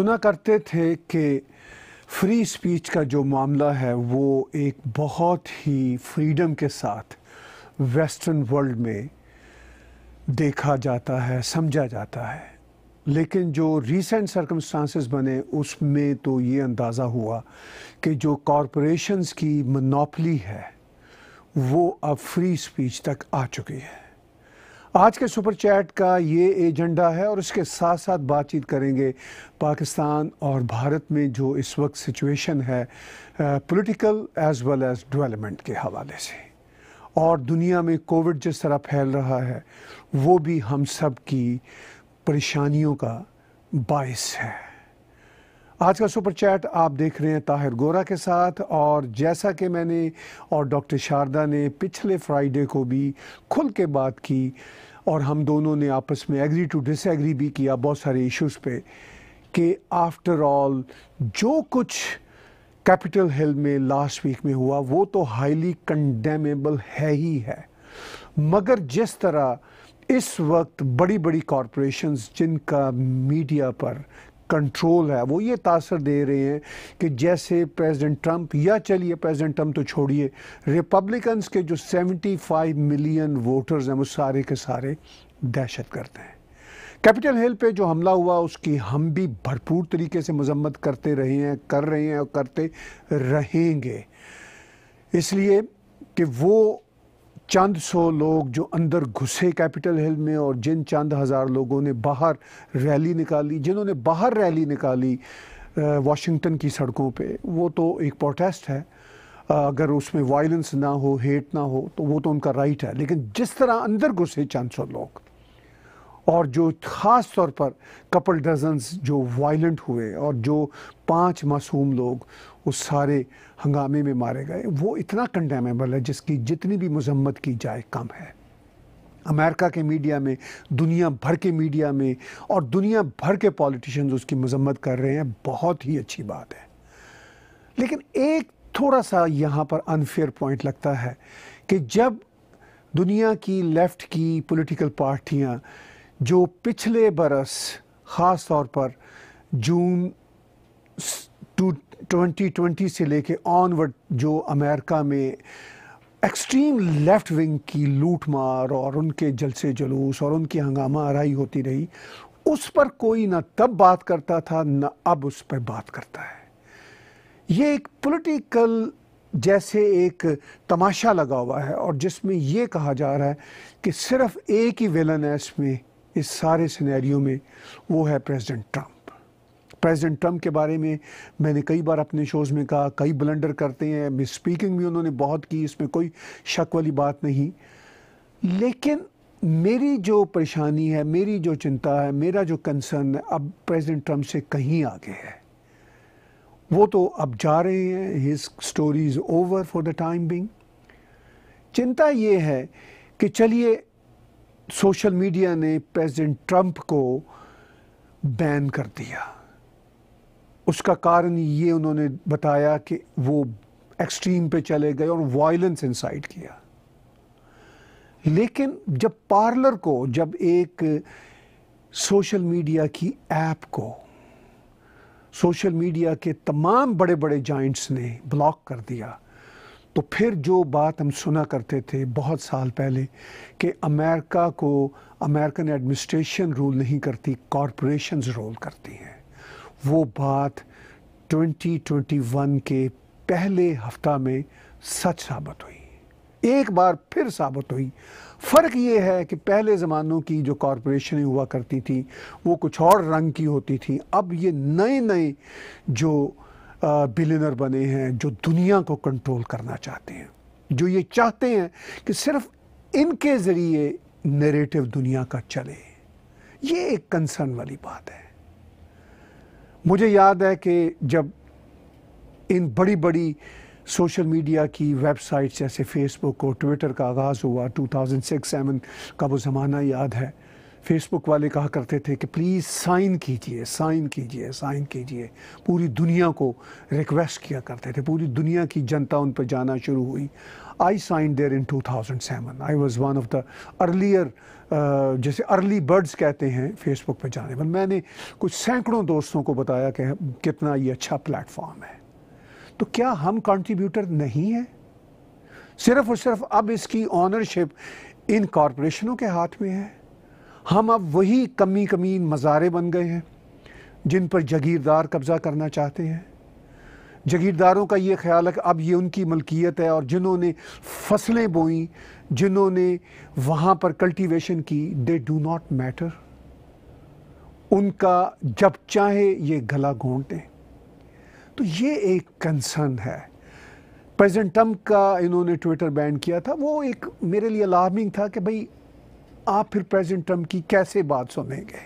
सुना करते थे कि फ्री स्पीच का जो मामला है वो एक बहुत ही फ्रीडम के साथ वेस्टर्न वर्ल्ड में देखा जाता है समझा जाता है लेकिन जो रीसेंट सर्कमस्टांसिस बने उसमें तो ये अंदाज़ा हुआ कि जो कॉरपोरेशंस की मनोपली है वो अब फ्री स्पीच तक आ चुकी है आज के सुपर चैट का ये एजेंडा है और इसके साथ साथ बातचीत करेंगे पाकिस्तान और भारत में जो इस वक्त सिचुएशन है political as well as development के हवाले से और दुनिया में कोविड जिस तरह फैल रहा है वो भी हम सब की परेशानियों का बायस है आज का सुपर चैट आप देख रहे हैं ताहिर गोरा के साथ और जैसा कि मैंने और डॉक्टर शारदा ने पिछले फ्राइडे को भी खुल के बात की और हम दोनों ने आपस में एग्री टू डिसएग्री भी किया बहुत सारे इश्यूज पे कि आफ्टर ऑल जो कुछ कैपिटल हिल में लास्ट वीक में हुआ वो तो हाईली कंडेमेबल है ही है मगर जिस तरह इस वक्त बड़ी बड़ी कॉरपोरेशंस जिनका मीडिया पर कंट्रोल है वो ये तासर दे रहे हैं कि जैसे प्रेसिडेंट ट्रंप या चलिए प्रेसिडेंट ट्रंप तो छोड़िए रिपब्लिकन्स के जो 75 मिलियन वोटर्स हैं वो सारे के सारे दहशत करते हैं कैपिटल हिल पे जो हमला हुआ उसकी हम भी भरपूर तरीके से मजम्मत करते रहे हैं कर रहे हैं और करते रहेंगे इसलिए कि वो चंद सौ लोग जो अंदर घुसे कैपिटल हिल में और जिन चंद हज़ार लोगों ने बाहर रैली निकाली जिन्होंने बाहर रैली निकाली वाशिंगटन की सड़कों पे वो तो एक प्रोटेस्ट है अगर उसमें वायलेंस ना हो हेट ना हो तो वो तो उनका राइट है लेकिन जिस तरह अंदर घुसे चंद सौ लोग और जो ख़ास तौर पर कपल डजन्स जो वायलेंट हुए और जो पांच मासूम लोग उस सारे हंगामे में मारे गए वो इतना कंडेमेबल है जिसकी जितनी भी मजम्मत की जाए कम है अमेरिका के मीडिया में दुनिया भर के मीडिया में और दुनिया भर के पॉलिटिशियंस उसकी मजम्मत कर रहे हैं बहुत ही अच्छी बात है लेकिन एक थोड़ा सा यहाँ पर अनफेयर पॉइंट लगता है कि जब दुनिया की लेफ़्ट की पॉलिटिकल पार्टियाँ जो पिछले बरस ख़ास तौर पर जून टू ट्वेंटी ट्वेंटी से लेके ऑनवर्ड जो अमेरिका में एक्सट्रीम लेफ्ट विंग की लूट मार और उनके जलसे जुलूस और उनकी हंगामा आरई होती रही उस पर कोई ना तब बात करता था ना अब उस पर बात करता है ये एक पॉलिटिकल जैसे एक तमाशा लगा हुआ है और जिसमें ये कहा जा रहा है कि सिर्फ एक ही विलन है इसमें इस सारे सिनेरियो में वो है प्रेसिडेंट ट्रंप प्रेसिडेंट ट्रंप के बारे में मैंने कई बार अपने शोज़ में कहा कई ब्लंडर करते हैं मिस स्पीकिंग भी उन्होंने बहुत की इसमें कोई शक वाली बात नहीं लेकिन मेरी जो परेशानी है मेरी जो चिंता है मेरा जो कंसर्न है अब प्रेसिडेंट ट्रंप से कहीं आगे है वो तो अब जा रहे हैं his story is over for the time being चिंता ये है कि चलिए सोशल मीडिया ने प्रेसिडेंट ट्रंप को बैन कर दिया उसका कारण ये उन्होंने बताया कि वो एक्सट्रीम पे चले गए और वायलेंस इंसाइट किया लेकिन जब पार्लर को जब एक सोशल मीडिया की ऐप को सोशल मीडिया के तमाम बड़े बड़े जाइंट्स ने ब्लॉक कर दिया तो फिर जो बात हम सुना करते थे बहुत साल पहले कि अमेरिका को अमेरिकन एडमिनिस्ट्रेशन रूल नहीं करती कॉरपोरेशंस रूल करती हैं वो बात 2021 के पहले हफ्ता में सच साबित हुई एक बार फिर साबित हुई फ़र्क ये है कि पहले ज़मानों की जो कॉरपोरेशनें हुआ करती थी वो कुछ और रंग की होती थी अब ये नए नए जो बिलिनर बने हैं जो दुनिया को कंट्रोल करना चाहते हैं जो ये चाहते हैं कि सिर्फ इनके ज़रिए नरेटिव दुनिया का चले ये एक कंसर्न वाली बात है मुझे याद है कि जब इन बड़ी बड़ी सोशल मीडिया की वेबसाइट्स जैसे फेसबुक और ट्विटर का आगाज़ हुआ 2006 थाउजेंड का वो ज़माना याद है फेसबुक वाले कहा करते थे कि प्लीज़ साइन कीजिए साइन कीजिए साइन कीजिए पूरी दुनिया को रिक्वेस्ट किया करते थे पूरी दुनिया की जनता उन पर जाना शुरू हुई I sign there in 2007 I was one of the earlier जैसे अर्ली बर्ड्स कहते हैं फेसबुक पर जाने पर मैंने कुछ सैकड़ों दोस्तों को बताया कि कितना ये अच्छा प्लेटफॉर्म है तो क्या हम कंट्रीब्यूटर नहीं हैं सिर्फ और सिर्फ अब इसकी ऑनरशिप इन कॉरपोरेशनों के हाथ में है हम अब वही कमी कमीन मज़ारे बन गए हैं जिन पर जागीरदार कब्ज़ा करना चाहते हैं जागीरदारों का ये ख्याल है कि अब ये उनकी मलकियत है और जिन्होंने फसलें बोई जिन्होंने वहाँ पर कल्टीवेशन की दे डू नॉट मैटर उनका जब चाहे ये गला घोंट दें तो ये एक कंसर्न है प्रेजेंट ट्रम्प का इन्होंने ट्विटर बैन किया था वो एक मेरे लिए अलार्मिंग था कि भाई आप फिर प्रेजेंट टर्म की कैसे बात सुनेंगे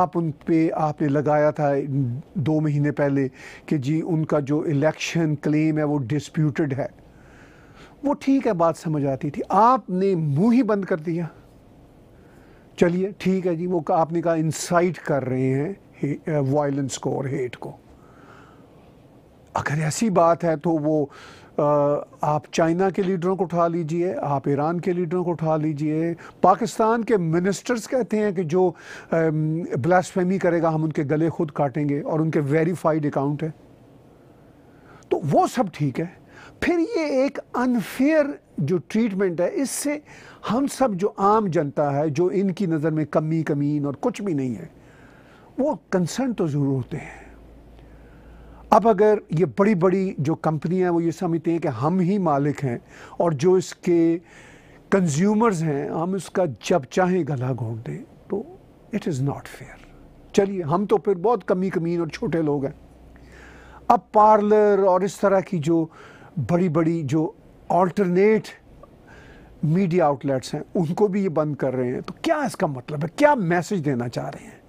आप उन पे आपने लगाया था दो महीने पहले कि जी उनका जो इलेक्शन क्लेम है वो डिस्प्यूटेड है वो ठीक है बात समझ आती थी आपने मुंह ही बंद कर दिया चलिए ठीक है जी वो आपने कहा इंसाइट कर रहे हैं वायलेंस को और हेट को अगर ऐसी बात है तो वो आप चाइना के लीडरों को उठा लीजिए आप ईरान के लीडरों को उठा लीजिए पाकिस्तान के मिनिस्टर्स कहते हैं कि जो ब्लास्फेमी करेगा हम उनके गले खुद काटेंगे और उनके वेरीफाइड अकाउंट है तो वो सब ठीक है फिर ये एक अनफेयर जो ट्रीटमेंट है इससे हम सब जो आम जनता है जो इनकी नज़र में कमी कमीन और कुछ भी नहीं है वो कंसर्न तो ज़रूर होते हैं अब अगर ये बड़ी बड़ी जो कंपनियां वो ये समझते हैं कि हम ही मालिक हैं और जो इसके कंज्यूमर्स हैं हम इसका जब चाहें गला घोंट दें तो इट इज़ नॉट फेयर चलिए हम तो फिर बहुत कमी कमीन और छोटे लोग हैं अब पार्लर और इस तरह की जो बड़ी बड़ी जो ऑल्टरनेट मीडिया आउटलेट्स हैं उनको भी ये बंद कर रहे हैं तो क्या इसका मतलब है क्या मैसेज देना चाह रहे हैं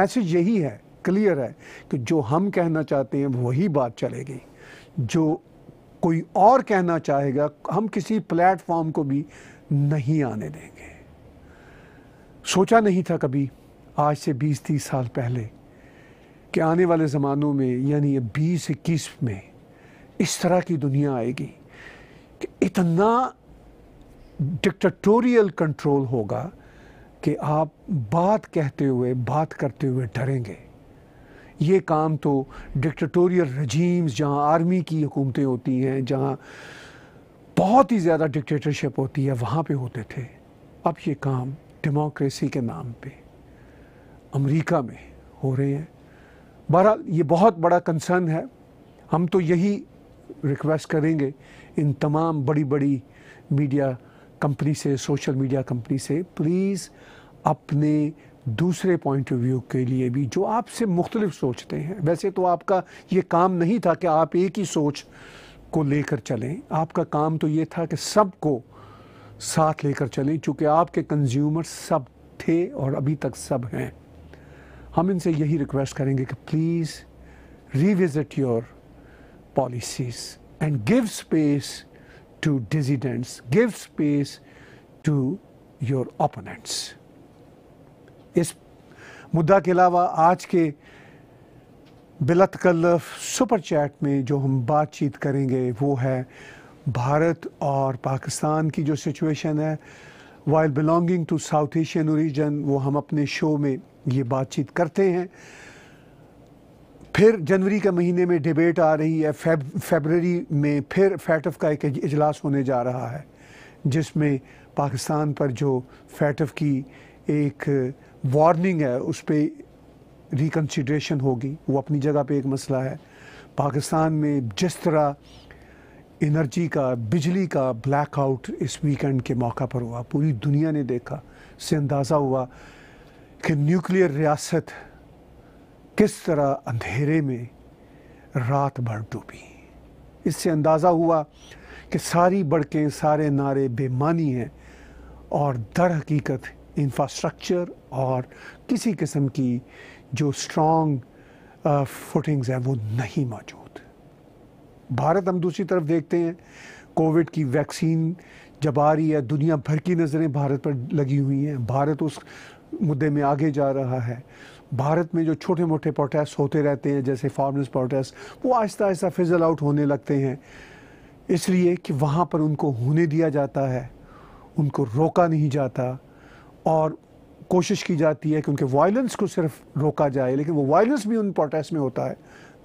मैसेज यही है क्लियर है कि जो हम कहना चाहते हैं वही बात चलेगी जो कोई और कहना चाहेगा हम किसी प्लेटफॉर्म को भी नहीं आने देंगे सोचा नहीं था कभी आज से 20-30 साल पहले कि आने वाले ज़मानों में यानी बीस इक्कीस में इस तरह की दुनिया आएगी कि इतना डिक्टटोरियल कंट्रोल होगा कि आप बात कहते हुए बात करते हुए डरेंगे ये काम तो डिक्टटोरियल रजीम्स जहाँ आर्मी की हुकूमतें होती हैं जहाँ बहुत ही ज़्यादा डिक्टेटरशिप होती है वहाँ पे होते थे अब ये काम डेमोक्रेसी के नाम पे अमेरिका में हो रहे हैं बहरा ये बहुत बड़ा कंसर्न है हम तो यही रिक्वेस्ट करेंगे इन तमाम बड़ी बड़ी मीडिया कंपनी से सोशल मीडिया कंपनी से प्लीज़ अपने दूसरे पॉइंट ऑफ व्यू के लिए भी जो आपसे मुख्तलिफ सोचते हैं वैसे तो आपका ये काम नहीं था कि आप एक ही सोच को लेकर चलें आपका काम तो ये था कि सबको साथ लेकर चलें चूँकि आपके कंज्यूमर सब थे और अभी तक सब हैं हम इनसे यही रिक्वेस्ट करेंगे कि please revisit your policies and give space to dissidents give space to your opponents इस मुद्दा के अलावा आज के बिलतकल्लफ सुपर चैट में जो हम बातचीत करेंगे वो है भारत और पाकिस्तान की जो सिचुएशन है while belonging to South Asian region वो हम अपने शो में ये बातचीत करते हैं फिर जनवरी के महीने में डिबेट आ रही है फेबररी में फिर फैटफ का एक इजलास होने जा रहा है जिसमें पाकिस्तान पर जो फैटफ की एक वार्निंग है उस पर रिकन्सिड्रेशन होगी वो अपनी जगह पे एक मसला है पाकिस्तान में जिस तरह एनर्जी का बिजली का ब्लैकआउट इस वीकेंड के मौका पर हुआ पूरी दुनिया ने देखा से अंदाज़ा हुआ कि न्यूक्लियर रियासत किस तरह अंधेरे में रात भर डूबी इससे अंदाज़ा हुआ कि सारी बड़कें सारे नारे बेमानी हैं और दर हकीकत इंफ्रास्ट्रक्चर और किसी किस्म की जो स्ट्रॉन्ग फुटिंग्स uh, हैं वो नहीं मौजूद भारत हम दूसरी तरफ देखते हैं कोविड की वैक्सीन जब आ रही है दुनिया भर की नज़रें भारत पर लगी हुई हैं भारत उस मुद्दे में आगे जा रहा है भारत में जो छोटे मोटे प्रोटेस्ट होते रहते हैं जैसे फार्मर्स प्रोटेस्ट वो आहिस्ता आहिस्ता फिजल आउट होने लगते हैं इसलिए कि वहाँ पर उनको होने दिया जाता है उनको रोका नहीं जाता और कोशिश की जाती है कि उनके वायलेंस को सिर्फ रोका जाए लेकिन वो वायलेंस भी उन प्रोटेस्ट में होता है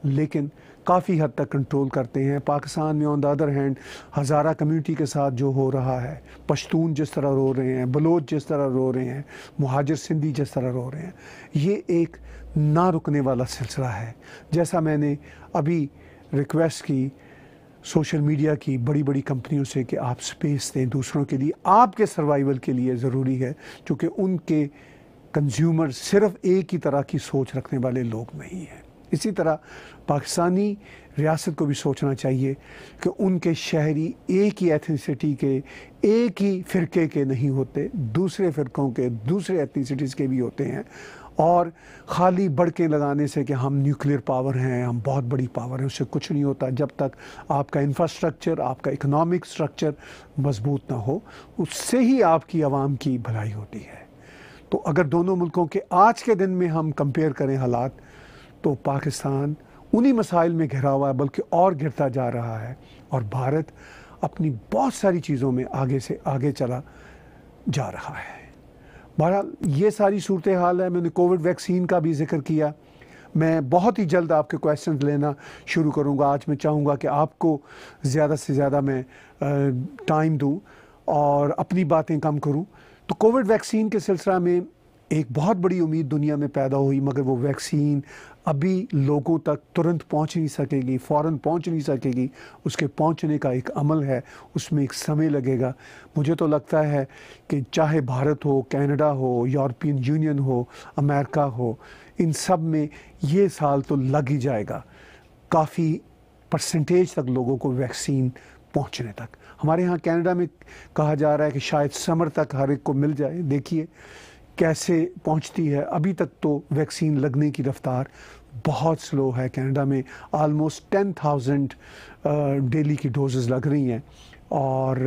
लेकिन काफ़ी हद तक कंट्रोल करते हैं पाकिस्तान में on the other hand Hazara community के साथ जो हो रहा है पश्तून जिस तरह रो रहे हैं बलोच जिस तरह रो रहे हैं महाजिर सिंधी जिस तरह रो रहे हैं ये एक ना रुकने वाला सिलसिला है जैसा मैंने अभी रिक्वेस्ट की सोशल मीडिया की बड़ी बड़ी कंपनियों से कि आप स्पेस दें दूसरों के लिए आपके सर्वाइवल के लिए ज़रूरी है क्योंकि उनके कंज्यूमर सिर्फ एक ही तरह की सोच रखने वाले लोग नहीं हैं इसी तरह पाकिस्तानी रियासत को भी सोचना चाहिए कि उनके शहरी एक ही एथनिसिटी के एक ही फ़िरके के नहीं होते दूसरे फ़िरक़ों के दूसरे एथनिसिटीज़ के भी होते हैं और खाली बड़के लगाने से कि हम न्यूक्लियर पावर हैं हम बहुत बड़ी पावर हैं उससे कुछ नहीं होता जब तक आपका इंफ्रास्ट्रक्चर आपका इकनॉमिक स्ट्रक्चर मजबूत ना हो उससे ही आपकी आवाम की भलाई होती है तो अगर दोनों मुल्कों के आज के दिन में हम कंपेयर करें हालात तो पाकिस्तान उन्हीं मसाइल में घिरा हुआ है बल्कि और घिरता जा रहा है और भारत अपनी बहुत सारी चीज़ों में आगे से आगे चला जा रहा है बहरहाल ये सारी सूरत हाल है मैंने कोविड वैक्सीन का भी जिक्र किया मैं बहुत ही जल्द आपके क्वेश्चन लेना शुरू करूँगा आज मैं चाहूँगा कि आपको ज़्यादा से ज़्यादा मैं टाइम दूँ और अपनी बातें कम करूँ तो कोविड वैक्सीन के सिलसिला में एक बहुत बड़ी उम्मीद दुनिया में पैदा हुई मगर वो वैक्सीन अभी लोगों तक तुरंत पहुंच नहीं सकेगी फ़ौर पहुंच नहीं सकेगी उसके पहुंचने का एक अमल है उसमें एक समय लगेगा मुझे तो लगता है कि चाहे भारत हो कनाडा हो यूरोपियन यूनियन हो अमेरिका हो इन सब में ये साल तो लग ही जाएगा काफ़ी परसेंटेज तक लोगों को वैक्सीन पहुंचने तक हमारे यहाँ कनाडा में कहा जा रहा है कि शायद समर तक हर एक को मिल जाए देखिए कैसे पहुंचती है अभी तक तो वैक्सीन लगने की रफ्तार बहुत स्लो है कनाडा में आलमोस्ट टेन थाउजेंड डेली की डोजेज़ लग रही हैं और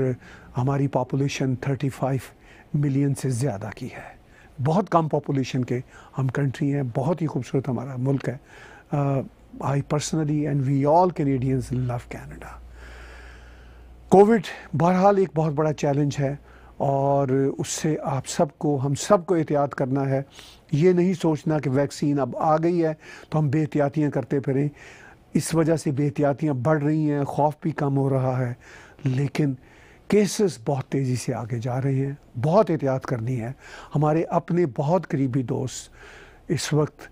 हमारी पॉपुलेशन थर्टी फाइव मिलियन से ज़्यादा की है बहुत कम पॉपुलेशन के हम कंट्री हैं बहुत ही खूबसूरत हमारा मुल्क है I personally and we all Canadians love Canada Covid बहरहाल एक बहुत बड़ा चैलेंज है और उससे आप सबको हम सबको एहतियात करना है ये नहीं सोचना कि वैक्सीन अब आ गई है तो हम बेहतियातियाँ करते फिरें इस वजह से बेहतियातियाँ बढ़ रही हैं खौफ भी कम हो रहा है लेकिन केसेस बहुत तेज़ी से आगे जा रहे हैं बहुत एहतियात करनी है हमारे अपने बहुत करीबी दोस्त इस वक्त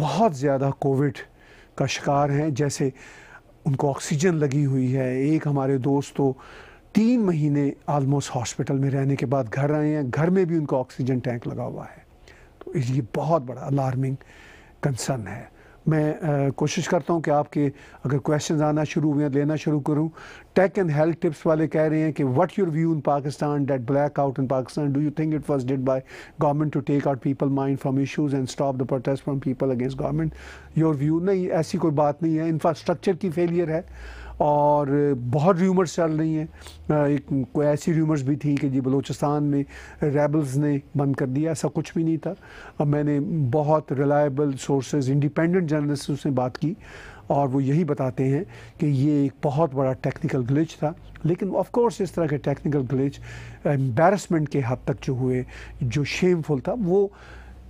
बहुत ज़्यादा कोविड का शिकार हैं जैसे उनको ऑक्सीजन लगी हुई है एक हमारे दोस्त तो तीन महीने आलमोस्ट हॉस्पिटल में रहने के बाद घर आए हैं घर में भी उनका ऑक्सीजन टैंक लगा हुआ है तो ये बहुत बड़ा अलार्मिंग कंसर्न है मैं कोशिश करता हूँ कि आपके अगर क्वेश्चन आना शुरू हुए लेना शुरू करूँ टेक एंड हेल्थ टिप्स वाले कह रहे हैं कि what your view in Pakistan that blackout in Pakistan do you think it was did by government to take out people mind from issues and stop the protest from people against government your view नहीं ऐसी कोई बात नहीं है infrastructure की failure है और बहुत र्यूमर्स चल रही हैं एक कोई ऐसी र्यूमर्स भी थी कि जी बलूचिस्तान में रेबल्स ने बंद कर दिया ऐसा कुछ भी नहीं था अब मैंने बहुत रिलायबल सोर्सेज इंडिपेंडेंट जर्नलिस्ट से बात की और वो यही बताते हैं कि ये एक बहुत बड़ा टेक्निकल ग्लिच था लेकिन ऑफ कोर्स इस तरह के टेक्निकल ग्लिच एम्बेरसमेंट के हद तक जो हुए जो शेमफुल था वो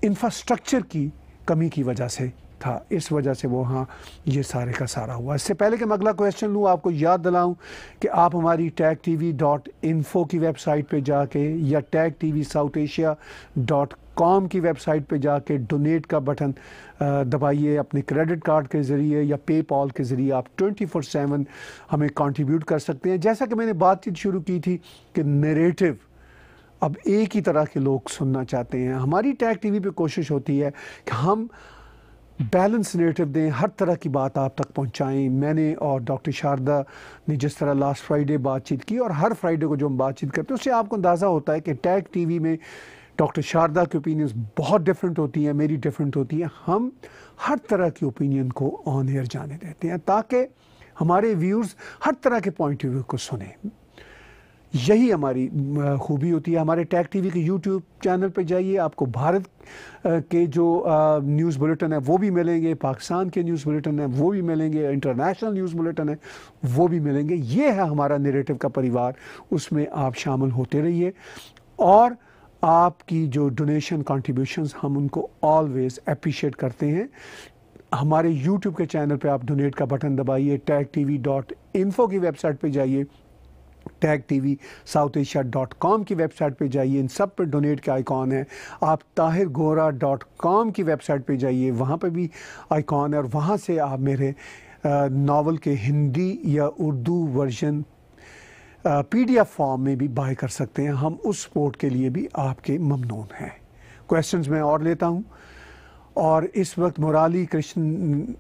इंफ्रास्ट्रक्चर की कमी की वजह से था इस वजह से वो हाँ ये सारे का सारा हुआ इससे पहले कि मैं अगला क्वेश्चन लूँ आपको याद दिलाऊँ कि आप हमारी Tag T V dot info की वेबसाइट पर जाके या Tag T V South Asia dot com की वेबसाइट पे जाके डोनेट का बटन दबाइए अपने क्रेडिट कार्ड के ज़रिए या पे पॉल के ज़रिए आप ट्वेंटी फोर सेवन हमें कंट्रीब्यूट कर सकते हैं जैसा कि मैंने बातचीत शुरू की थी कि नरेटिव अब एक ही तरह के लोग सुनना चाहते हैं हमारी टैग टीवी पे कोशिश होती है कि हम बैलेंस नेरेटिव दें हर तरह की बात आप तक पहुंचाएं मैंने और डॉक्टर शारदा ने जिस तरह लास्ट फ्राइडे बातचीत की और हर फ्राइडे को जो हम बातचीत करते हैं उससे आपको अंदाज़ा होता है कि टैग टीवी में डॉक्टर शारदा की ओपिनियंस बहुत डिफरेंट होती हैं मेरी डिफरेंट होती है हम हर तरह की ओपिनियन को ऑन एयर जाने देते हैं ताकि हमारे व्यूर्स हर तरह के पॉइंट ऑफ व्यू को सुने यही हमारी खूबी होती है हमारे टैग टीवी के यूट्यूब चैनल पर जाइए आपको भारत के जो न्यूज़ बुलेटिन है वो भी मिलेंगे पाकिस्तान के न्यूज़ बुलेटिन है वो भी मिलेंगे इंटरनेशनल न्यूज़ बुलेटिन है वो भी मिलेंगे ये है हमारा नेरेटिव का परिवार उसमें आप शामिल होते रहिए और आपकी जो डोनेशन कॉन्ट्रीब्यूशन हम उनको ऑलवेज़ अप्रिशिएट करते हैं हमारे यूट्यूब के चैनल पे आप डोनेट का बटन दबाइए Tag T V dot info की वेबसाइट पे जाइए Tag T V South Asia dot com की वेबसाइट पे जाइए इन सब पर डोनेट के आइकॉन है आप ताहिर गोरा डॉट कॉम की वेबसाइट पे जाइए वहाँ पे भी आइकॉन है और वहाँ से आप मेरे नावल के हिंदी या उर्दू वर्जन पीडीएफ फॉर्म में भी बाय कर सकते हैं हम उस सपोर्ट के लिए भी आपके ममनून हैं क्वेश्चंस मैं और लेता हूँ और इस वक्त मुराली कृष्ण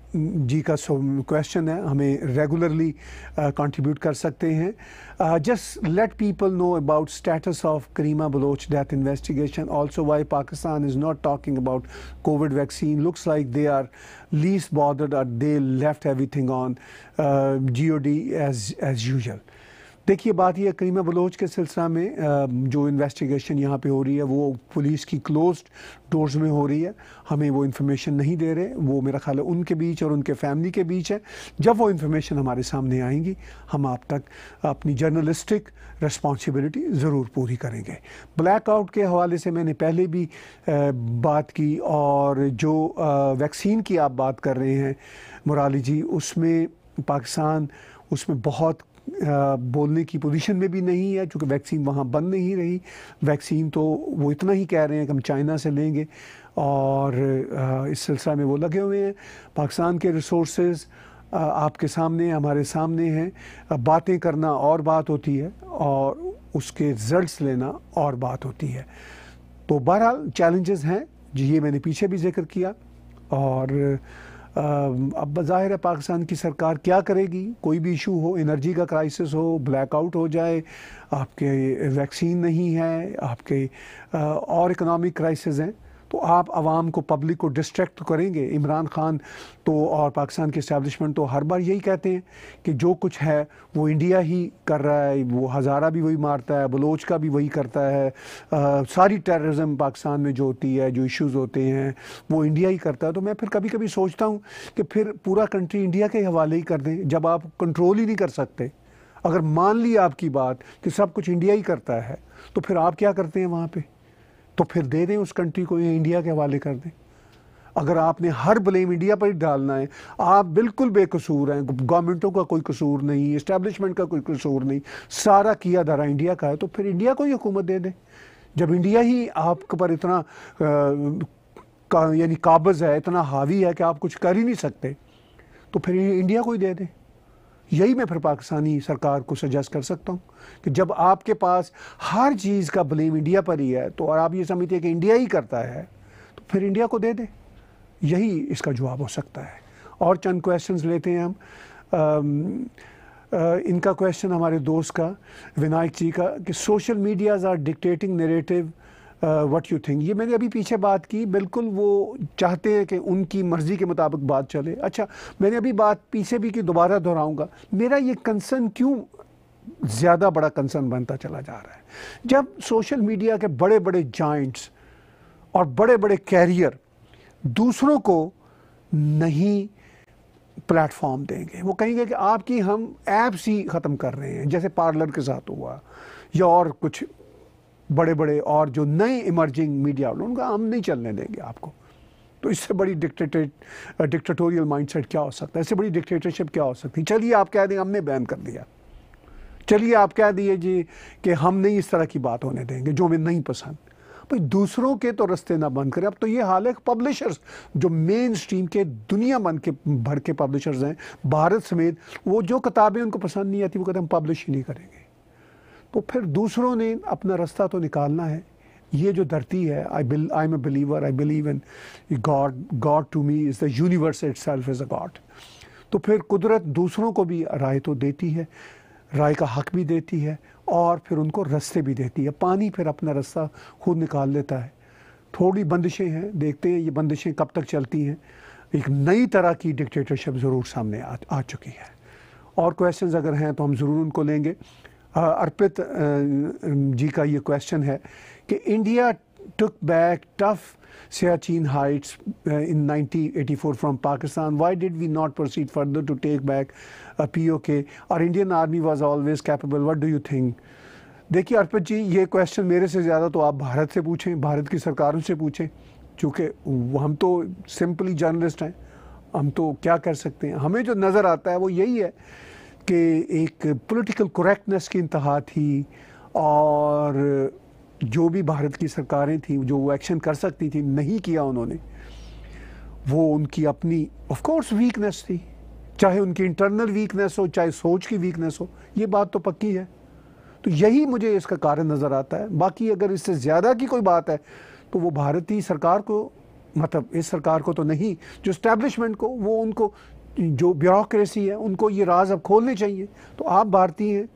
जी का क्वेश्चन है हमें रेगुलरली कंट्रीब्यूट uh, कर सकते हैं just let people know about status of Karima Baloch death investigation also why Pakistan is not talking about Covid vaccine looks like they are least border they left everything on G O D as as usual देखिए बात यह करीमा Bloch के सिलसिला में जो investigation यहाँ पे हो रही है वो पुलिस की क्लोज डोर्स में हो रही है हमें वो इन्फॉर्मेशन नहीं दे रहे वो मेरा ख्याल है उनके बीच और उनके फैमिली के बीच है जब वो इन्फॉर्मेशन हमारे सामने आएंगी हम आप तक अपनी जर्नलिस्टिक रिस्पॉन्सिबिलिटी ज़रूर पूरी करेंगे ब्लैकआउट के हवाले से मैंने पहले भी बात की और जो वैक्सीन की आप बात कर रहे हैं मुराली जी उसमें पाकिस्तान उसमें बहुत बोलने की पोजीशन में भी नहीं है चूँकि वैक्सीन वहाँ बन नहीं रही वैक्सीन तो वो इतना ही कह रहे हैं कि हम चाइना से लेंगे और इस सिलसिला में वो लगे हुए हैं पाकिस्तान के रिसोर्स आपके सामने हमारे सामने हैं बातें करना और बात होती है और उसके रिजल्ट्स लेना और बात होती है तो बहरहाल चैलेंजेस हैं जी ये मैंने पीछे भी जिक्र किया और अब बाहिर है पाकिस्तान की सरकार क्या करेगी कोई भी इशू हो एनर्जी का क्राइसिस हो ब्लैकआउट हो जाए आपके वैक्सीन नहीं है आपके और इकनॉमिक क्राइसिस हैं तो आप आवाम को पब्लिक को डिस्ट्रैक्ट तो करेंगे इमरान खान तो और पाकिस्तान के इस्टेबलिशमेंट तो हर बार यही कहते हैं कि जो कुछ है वो इंडिया ही कर रहा है वो हज़ारा भी वही मारता है बलोच का भी वही करता है आ, सारी टेररिज्म पाकिस्तान में जो होती है जो इश्यूज़ होते हैं वो इंडिया ही करता है तो मैं फिर कभी कभी सोचता हूँ कि फिर पूरा कंट्री इंडिया के हवाले ही कर दें जब आप कंट्रोल ही नहीं कर सकते अगर मान ली आपकी बात कि सब कुछ इंडिया ही करता है तो फिर आप क्या करते हैं वहाँ पर तो फिर दे दें उस कंट्री को या इंडिया के हवाले कर दें अगर आपने हर ब्लेम इंडिया पर ही डालना है आप बिल्कुल बेकसूर हैं गवर्नमेंटों का कोई कसूर नहीं इस्टेब्लिशमेंट का कोई कसूर नहीं सारा किया दारा इंडिया का है तो फिर इंडिया को ही हुकूमत दे दें जब इंडिया ही आपके पर इतना का, यानी काबज़ है इतना हावी है कि आप कुछ कर ही नहीं सकते तो फिर इंडिया को ही दे दें यही मैं फिर पाकिस्तानी सरकार को सजेस्ट कर सकता हूँ कि जब आपके पास हर चीज़ का ब्लेम इंडिया पर ही है तो और आप ये समझते हैं कि इंडिया ही करता है तो फिर इंडिया को दे दे यही इसका जवाब हो सकता है और चंद क्वेश्चन लेते हैं हम आ, इनका क्वेश्चन हमारे दोस्त का विनायक जी का कि social medias are dictating narrative what you think ये मैंने अभी पीछे बात की बिल्कुल वो चाहते हैं कि उनकी मर्ज़ी के मुताबिक बात चले अच्छा मैंने अभी बात पीछे भी की दोबारा दोहराऊँगा मेरा ये कंसर्न क्यों ज़्यादा बड़ा कंसर्न बनता चला जा रहा है जब सोशल मीडिया के बड़े बड़े जॉइंट्स और बड़े बड़े कैरियर दूसरों को नहीं प्लेटफॉर्म देंगे वो कहेंगे कि आपकी हम ऐप्स ही ख़त्म कर रहे हैं जैसे पार्लर के साथ हुआ या और कुछ बड़े बड़े और जो नए इमर्जिंग मीडिया वाले उनका हम नहीं चलने देंगे आपको तो इससे बड़ी डिक्टेटेड डिक्टेटोरियल माइंडसेट क्या हो सकता है इससे बड़ी डिक्टेटरशिप क्या हो सकती है चलिए आप कह दें हमने बैन कर दिया चलिए आप कह दिए जी कि हम नहीं इस तरह की बात होने देंगे जो हमें नहीं पसंद भाई दूसरों के तो रस्ते ना बंद करें अब तो ये हाल है पब्लिशर्स जो मेन स्ट्रीम के दुनिया मन के भर के पब्लिशर्स हैं भारत समेत वो जो किताबें उनको पसंद नहीं आती वो कहते हम पब्लिश ही नहीं करेंगे तो फिर दूसरों ने अपना रास्ता तो निकालना है ये जो धरती है I bill I am a believer I believe in God God to me is the universe itself is a God तो फिर कुदरत दूसरों को भी राय तो देती है राय का हक भी देती है और फिर उनको रास्ते भी देती है पानी फिर अपना रास्ता खुद निकाल लेता है थोड़ी बंदिशें हैं देखते हैं ये बंदिशें कब तक चलती हैं एक नई तरह की डिक्टेटरशिप ज़रूर सामने आ, आ चुकी है और क्वेश्चंस अगर हैं तो हम ज़रूर उनको लेंगे अर्पित जी का ये क्वेश्चन है कि India took back tough Siachen heights in 1984 from Pakistan why did we not proceed further to take back P O K और Indian army was always capable what do you think देखिए अर्पित जी ये क्वेश्चन मेरे से ज़्यादा तो आप भारत से पूछें भारत की सरकारों से पूछें चूँकि हम तो सिंपली जर्नलिस्ट हैं हम तो क्या कर सकते हैं हमें जो नज़र आता है वो यही है कि एक पॉलिटिकल करेक्टनेस की इंतहा थी और जो भी भारत की सरकारें थीं जो वो एक्शन कर सकती थी नहीं किया उन्होंने वो उनकी अपनी ऑफ कोर्स वीकनेस थी चाहे उनकी इंटरनल वीकनेस हो चाहे सोच की वीकनेस हो ये बात तो पक्की है तो यही मुझे इसका कारण नज़र आता है बाकी अगर इससे ज़्यादा की कोई बात है तो वो भारतीय सरकार को मतलब इस सरकार को तो नहीं जो स्टैब्लिशमेंट को वो उनको जो ब्यूरोसी है उनको ये राज अब खोलने चाहिए तो आप भारतीय हैं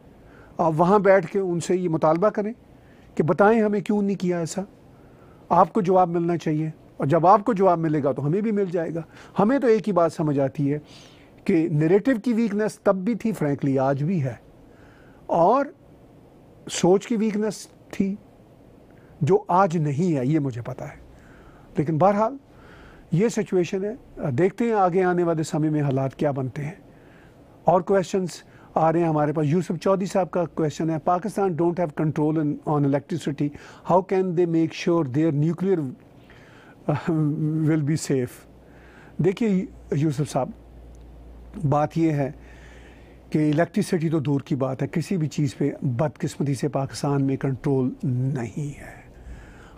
आप वहाँ बैठ के उनसे ये मुतालबा करें कि बताएं हमें क्यों नहीं किया ऐसा आपको जवाब मिलना चाहिए और जब आपको जवाब मिलेगा तो हमें भी मिल जाएगा हमें तो एक ही बात समझ आती है कि नरेटिव की वीकनेस तब भी थी फ्रेंकली आज भी है और सोच की वीकनेस थी जो आज नहीं है ये मुझे पता है लेकिन बहरहाल ये सिचुएशन है देखते हैं आगे आने वाले समय में हालात क्या बनते हैं और क्वेश्चंस आ रहे हैं हमारे पास यूसुफ चौधरी साहब का क्वेश्चन है Pakistan don't have control on electricity how can they make sure their nuclear will be safe देखिए यूसुफ साहब बात यह है कि इलेक्ट्रिसिटी तो दूर की बात है किसी भी चीज़ पे बदकिस्मती से पाकिस्तान में कंट्रोल नहीं है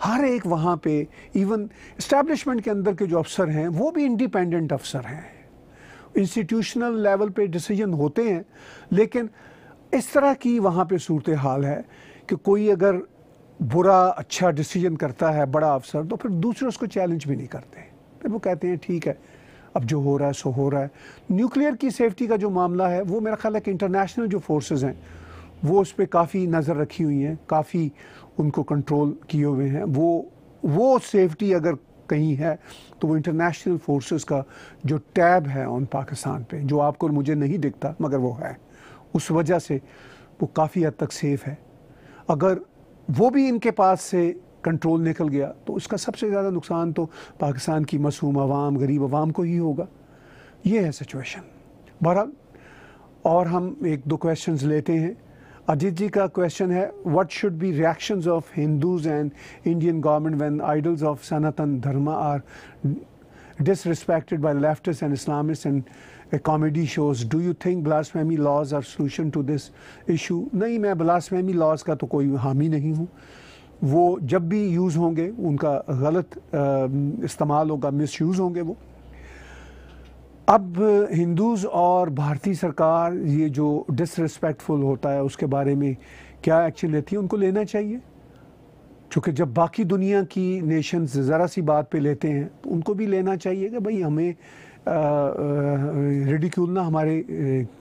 हर एक वहाँ पे इवन इस्टेब्लिशमेंट के अंदर के जो अफसर हैं वो भी इंडिपेंडेंट अफसर हैं इंस्टीट्यूशनल लेवल पे डिसीजन होते हैं लेकिन इस तरह की वहाँ पे सूरत हाल है कि कोई अगर बुरा अच्छा डिसीजन करता है बड़ा अफसर तो फिर दूसरे उसको चैलेंज भी नहीं करते फिर वो कहते हैं ठीक है अब जो हो रहा है सो हो रहा है न्यूक्लियर की सेफ्टी का जो मामला है वो मेरा ख्याल है कि इंटरनेशनल जो फोर्सेज हैं वो उस पर काफ़ी नज़र रखी हुई हैं काफ़ी उनको कंट्रोल किए हुए हैं वो वो सेफ्टी अगर कहीं है तो वो इंटरनेशनल फोर्सेस का जो टैब है ऑन पाकिस्तान पे जो आपको और मुझे नहीं दिखता मगर वो है उस वजह से वो काफ़ी हद तक सेफ है अगर वो भी इनके पास से कंट्रोल निकल गया तो उसका सबसे ज़्यादा नुकसान तो पाकिस्तान की मसूम आवाम गरीब आवाम को ही होगा ये है सिचुएशन बहरहाल और हम एक दो क्वेश्चंस लेते हैं अजीत जी का क्वेश्चन है what should be reactions of Hindus and Indian government when idols of Sanatan Dharma are disrespected by leftist and Islamist and comedy shows do you think blasphemy laws are solution to this issue नहीं मैं blasphemy laws का तो कोई हामी नहीं हूँ वो जब भी यूज़ होंगे उनका गलत इस्तेमाल होगा मिस होंगे वो अब हिंदूज़ और भारतीय सरकार ये जो डिसरिस्पेक्टफुल होता है उसके बारे में क्या एक्शन लेती है उनको लेना चाहिए चूँकि जब बाकी दुनिया की नेशंस ज़रा सी बात पे लेते हैं तो उनको भी लेना चाहिए कि भाई हमें रेडिक्यूल ना हमारे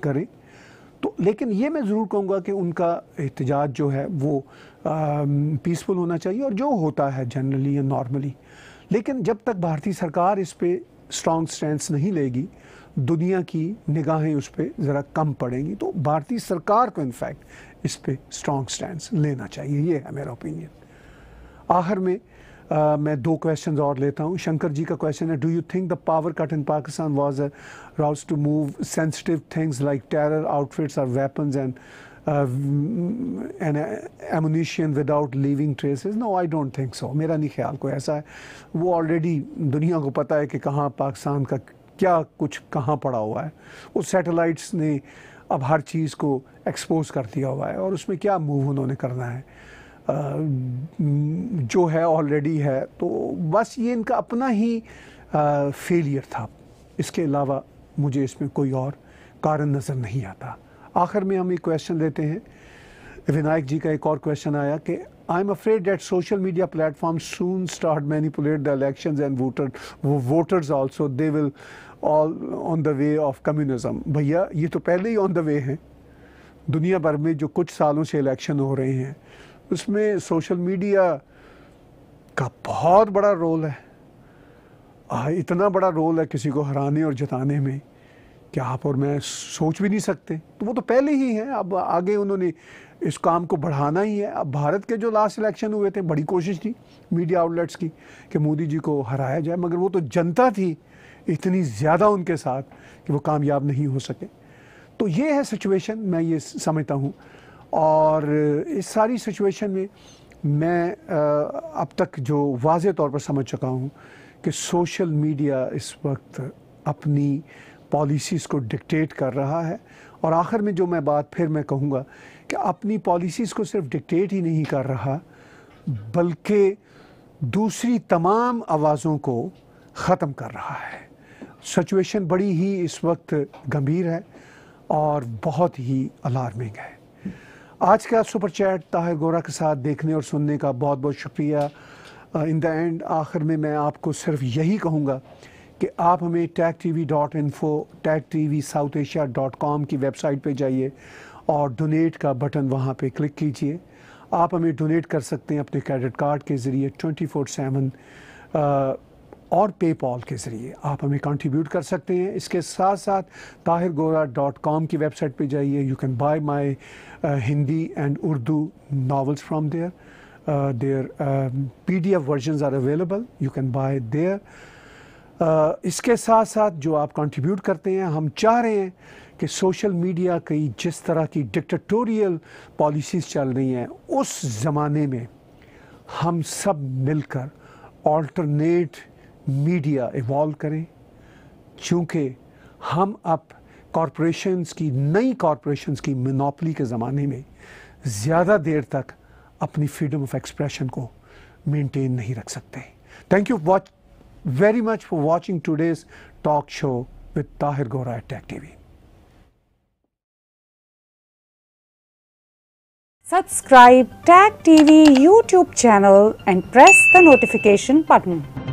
करें तो लेकिन ये मैं ज़रूर कहूँगा कि उनका एहतजाज जो है वो पीसफुल होना चाहिए और जो होता है जनरली या नॉर्मली लेकिन जब तक भारतीय सरकार इस पर स्ट्रांग स्टैंड नहीं लेगी दुनिया की निगाहें उस पर ज़रा कम पड़ेंगी तो भारतीय सरकार को इनफैक्ट इस पर स्ट्रांग स्टैंड लेना चाहिए ये है मेरा ओपिनियन आखिर में आ, मैं दो क्वेश्चन और लेता हूँ शंकर जी का क्वेश्चन है do you think the power cut in Pakistan was a ruse to move sensitive things like terror outfits और weapons and an without living traces no I don't think so मेरा नहीं ख्याल कोई ऐसा है वो ऑलरेडी दुनिया को पता है कि कहाँ पाकिस्तान का क्या कुछ कहाँ पड़ा हुआ है उस सैटेलाइट्स ने अब हर चीज़ को एक्सपोज कर दिया हुआ है और उसमें क्या मूव उन्होंने करना है आ, जो है ऑलरेडी है तो बस ये इनका अपना ही फेलियर था इसके अलावा मुझे इसमें कोई और कारण नज़र नहीं आता आखिर में हम एक क्वेश्चन लेते हैं विनायक जी का एक और क्वेश्चन आया कि I am afraid that social media platform soon start manipulate the election and voter voters also they will all on the way of communism भैया ये तो पहले ही ऑन द वे हैं दुनिया भर में जो कुछ सालों से इलेक्शन हो रहे हैं उसमें सोशल मीडिया का बहुत बड़ा रोल है इतना बड़ा रोल है किसी को हराने और जताने में कि आप और मैं सोच भी नहीं सकते तो वो तो पहले ही हैं अब आगे उन्होंने इस काम को बढ़ाना ही है अब भारत के जो लास्ट इलेक्शन हुए थे बड़ी कोशिश थी मीडिया आउटलेट्स की कि मोदी जी को हराया जाए मगर वो तो जनता थी इतनी ज़्यादा उनके साथ कि वो कामयाब नहीं हो सके तो ये है सिचुएशन मैं ये समझता हूँ और इस सारी सिचुएशन में मैं अब तक जो वाज तौर पर समझ चुका हूँ कि सोशल मीडिया इस वक्त अपनी पॉलिसीज़ को डिक्टेट कर रहा है और आखिर में जो मैं बात फिर मैं कहूँगा कि अपनी पॉलिसीज़ को सिर्फ डिक्टेट ही नहीं कर रहा बल्कि दूसरी तमाम आवाज़ों को ख़त्म कर रहा है सिचुएशन बड़ी ही इस वक्त गंभीर है और बहुत ही अलार्मिंग है आज का सुपर चैट ताहिर गोरा के साथ देखने और सुनने का बहुत बहुत शुक्रिया इन द एंड आखिर में मैं आपको सिर्फ यही कहूँगा कि आप हमें Tag T V dot info Tag T V South Asia dot com की वेबसाइट पे जाइए और डोनेट का बटन वहाँ पे क्लिक कीजिए आप हमें डोनेट कर सकते हैं अपने क्रेडिट कार्ड के ज़रिए ट्वेंटी फोर सेवन और पे पॉल के ज़रिए आप हमें कंट्रीब्यूट कर सकते हैं इसके साथ साथ ताहिर गोरा डॉट कॉम की वेबसाइट पे जाइए you can buy my Hindi and Urdu novels from there there P D F version are available you can buy there इसके साथ साथ जो आप कंट्रीब्यूट करते हैं हम चाह रहे हैं कि सोशल मीडिया की जिस तरह की डिक्टटोरियल पॉलिसीज़ चल रही हैं उस ज़माने में हम सब मिलकर ऑल्टरनेट मीडिया इवॉल्व करें चूँकि हम अब कॉरपोरेशंस की नई कॉरपोरेशंस की मिनोपली के ज़माने में ज़्यादा देर तक अपनी फ्रीडम ऑफ एक्सप्रेशन को मेंटेन नहीं रख सकते thank you watch very much for watching today's talk show with Tahir Gora at Tech TV. Subscribe Tag TV YouTube channel and press the notification button.